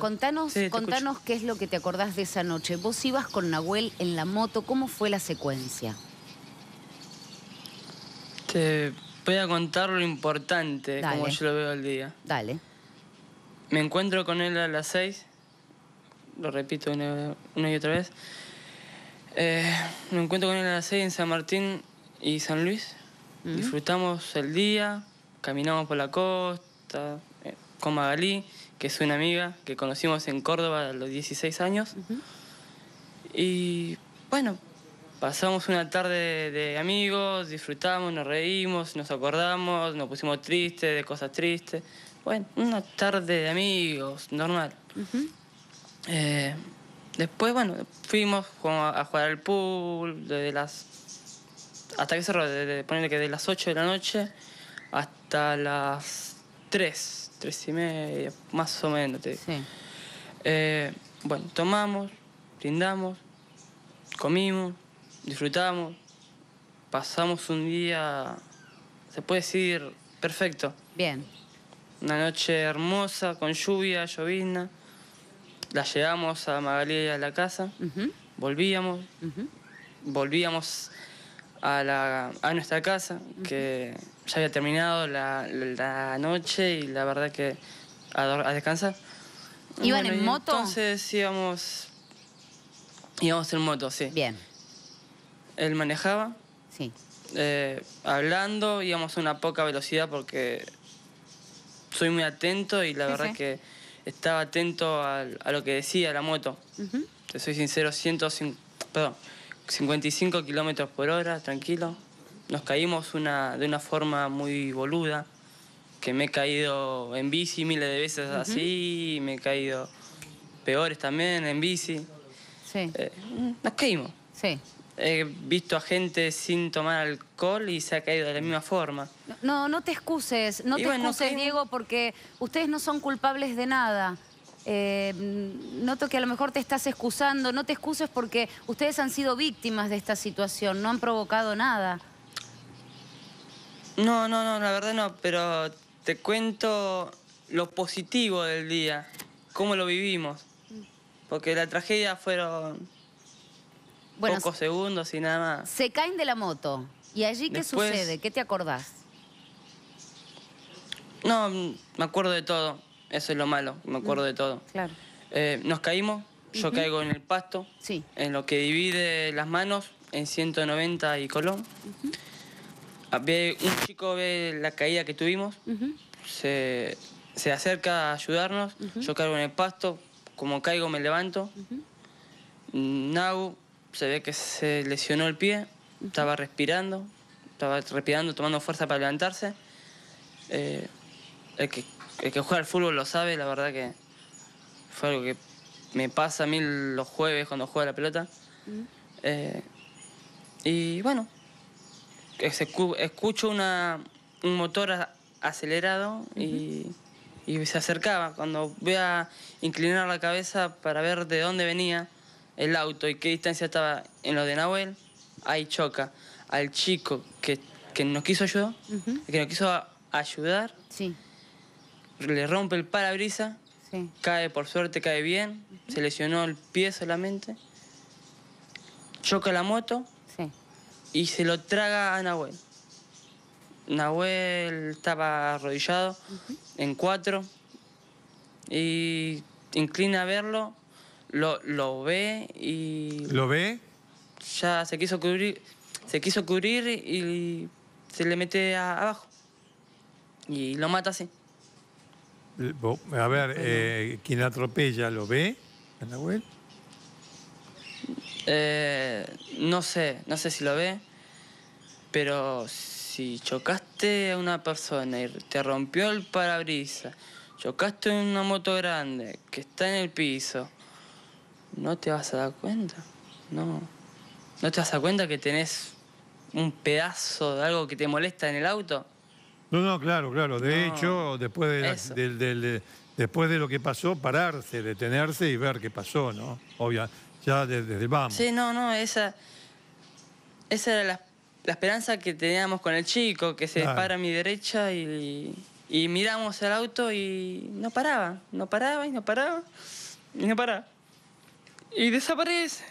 Contanos, contanos qué es lo que te acordás de esa noche. Vos ibas con Nahuel en la moto, ¿cómo fue la secuencia? Te voy a contar lo importante, como yo lo veo al día. Dale. Me encuentro con él a las seis. lo repito una, y otra vez. Eh, me encuentro con él a las seis en San Martín y San Luis. Disfrutamos el día, caminamos por la costa, eh, con Magalí, que es una amiga que conocimos en Córdoba a los 16 años. Y bueno, pasamos una tarde de amigos, disfrutamos, nos reímos, nos acordamos, nos pusimos tristes, de cosas tristes. Bueno, una tarde de amigos, normal. Eh, después, bueno, fuimos a jugar al pool desde las... ¿Hasta que cerró? que de las 8 de la noche hasta las tres, tres y media, más o menos. Te digo. Eh, bueno, tomamos, brindamos, comimos, disfrutamos, pasamos un día, se puede decir, perfecto. Bien. Una noche hermosa, con lluvia, llovizna. La llevamos a Magalí a la casa, volvíamos, volvíamos a, la, a nuestra casa, que ya había terminado la, noche y la verdad que a, descansar. ¿Iban en moto? Entonces íbamos, íbamos en moto, sí. Bien. Él manejaba. Sí. Eh, hablando, íbamos a una poca velocidad porque soy muy atento y la verdad que estaba atento a, lo que decía la moto. Te soy sincero, 150, perdón, 55 kilómetros por hora, tranquilo. Nos caímos una, de una forma muy boluda, que me he caído en bici miles de veces así, me he caído peores también en bici. Sí. Eh, nos caímos. Sí. He visto a gente sin tomar alcohol y se ha caído de la misma forma. No, no te excuses, no te excuses, Diego, porque ustedes no son culpables de nada. Eh, noto que a lo mejor te estás excusando. No te excuses porque ustedes han sido víctimas de esta situación, no han provocado nada. No, no, no, la verdad no, pero te cuento lo positivo del día, cómo lo vivimos. Porque la tragedia fueron pocos segundos y nada más. Se caen de la moto. ¿Y allí qué sucede? ¿Qué te acordás? No, me acuerdo de todo eso es lo malo, me acuerdo de todo. Eh, nos caímos, yo caigo en el pasto, en lo que divide las manos, en 190 y Colón. Ah, un chico ve la caída que tuvimos, se, acerca a ayudarnos, yo caigo en el pasto, como caigo me levanto. Nau se ve que se lesionó el pie, estaba respirando, estaba respirando, tomando fuerza para levantarse. Eh, el que juega al fútbol lo sabe, la verdad que fue algo que me pasa a mí los jueves cuando juega la pelota. Eh, y bueno, escucho un motor acelerado y, se acercaba. Cuando voy a inclinar la cabeza para ver de dónde venía el auto y qué distancia estaba en lo de Nahuel, ahí choca al chico que, nos quiso ayudar, que nos quiso ayudar le rompe el parabrisas, cae, por suerte cae bien, se lesionó el pie solamente, choca la moto y se lo traga a Nahuel. Nahuel estaba arrodillado en cuatro y inclina a verlo, lo, ve y... ¿Lo ve? Ya se quiso cubrir, se quiso cubrir y se le mete abajo. Y lo mata así. A ver, eh, atropella, ¿lo ve, eh, no sé, no sé si lo ve, pero si chocaste a una persona y te rompió el parabrisas, chocaste en una moto grande que está en el piso, no te vas a dar cuenta, no. No te vas a dar cuenta que tenés un pedazo de algo que te molesta en el auto. No, no, claro, claro. De hecho, después de, después de lo que pasó, pararse, detenerse y ver qué pasó, ¿no? Obvio, ya desde, vamos. Sí, no, no, esa, esa era la, esperanza que teníamos con el chico, que se para a mi derecha y, miramos el auto y no paraba, no paraba y no paraba y no paraba. Y desaparece.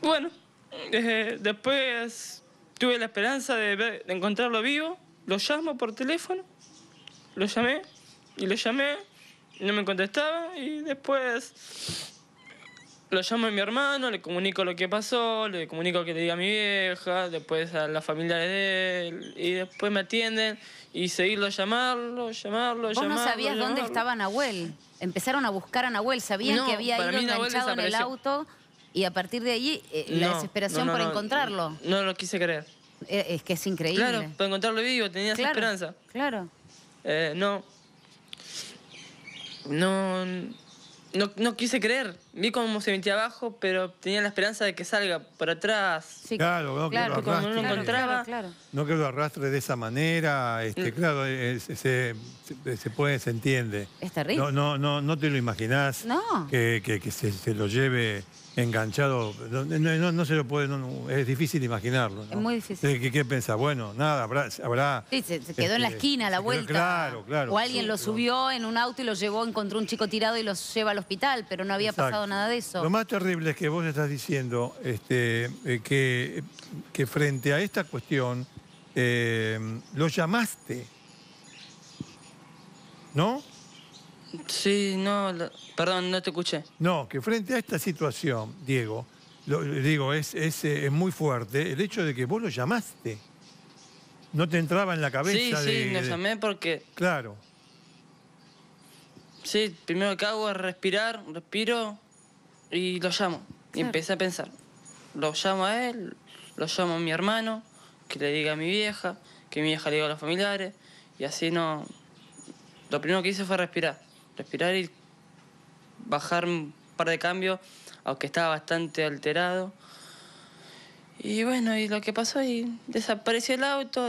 Bueno, eh, después tuve la esperanza de, encontrarlo vivo, lo llamo por teléfono, lo llamé y lo llamé, no me contestaba y después lo llamo a mi hermano, le comunico lo que pasó, le comunico que le diga a mi vieja, después a la familia de él, y después me atienden y seguirlo, llamarlo, llamarlo, llamarlo. Vos no sabías dónde estaba Nahuel. Empezaron a buscar a Nahuel, sabían que había ido en el auto y a partir de allí, eh, la desesperación por encontrarlo. No, lo quise creer. Eh, es que es increíble. Claro, por encontrarlo vivo, tenía esperanza. Claro. Eh, No, no. No quise creer vi cómo se metía abajo, pero tenía la esperanza de que salga por atrás. claro, no claro, que lo No, encontraba, no que lo arrastre de esa manera, este, mm. claro, se, puede, se entiende. Es terrible. No, no, no, te lo imaginás que, se, lo lleve enganchado. No, se lo puede, es difícil imaginarlo. Es muy difícil. Eh, ¿Qué, qué pensás? Bueno, nada, habrá... sí, se, quedó en la este, esquina, a la vuelta. claro, claro. O alguien lo subió en un auto y lo llevó, encontró un chico tirado y lo lleva al hospital, pero no había pasado nada de eso. Lo más terrible es que vos estás diciendo este, eh, que, frente a esta cuestión eh, lo llamaste. ¿No? Sí, no, perdón, no te escuché. No, que frente a esta situación, Diego, digo, es, es, eh, es, muy fuerte el hecho de que vos lo llamaste. No te entraba en la cabeza. Sí, sí, lo llamé porque. Claro. Sí, primero que hago es respirar, respiro, y lo llamo. Y empecé a pensar. Lo llamo a él, lo llamo a mi hermano, que le diga a mi vieja, que mi vieja le diga a los familiares. Y así no... Lo primero que hice fue respirar. Respirar y bajar un par de cambios, aunque estaba bastante alterado. Y bueno, y lo que pasó, y desapareció el auto.